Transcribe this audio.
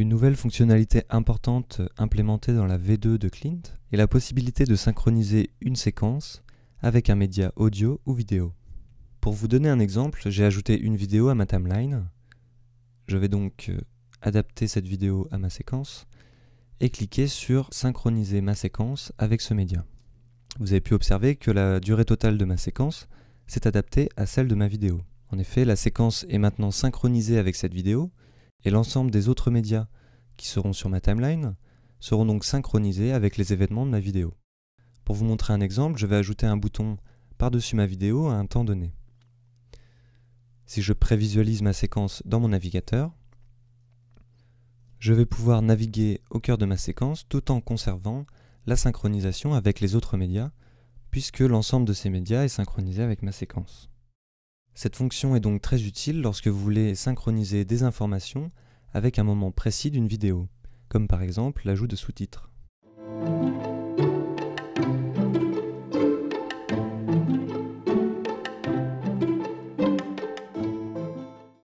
Une nouvelle fonctionnalité importante euh, implémentée dans la V2 de Clint est la possibilité de synchroniser une séquence avec un média audio ou vidéo. Pour vous donner un exemple, j'ai ajouté une vidéo à ma timeline. Je vais donc euh, adapter cette vidéo à ma séquence et cliquer sur Synchroniser ma séquence avec ce média. Vous avez pu observer que la durée totale de ma séquence s'est adaptée à celle de ma vidéo. En effet, la séquence est maintenant synchronisée avec cette vidéo, et l'ensemble des autres médias qui seront sur ma timeline seront donc synchronisés avec les événements de ma vidéo. Pour vous montrer un exemple, je vais ajouter un bouton par-dessus ma vidéo à un temps donné. Si je prévisualise ma séquence dans mon navigateur, je vais pouvoir naviguer au cœur de ma séquence tout en conservant la synchronisation avec les autres médias, puisque l'ensemble de ces médias est synchronisé avec ma séquence. Cette fonction est donc très utile lorsque vous voulez synchroniser des informations avec un moment précis d'une vidéo, comme par exemple l'ajout de sous-titres.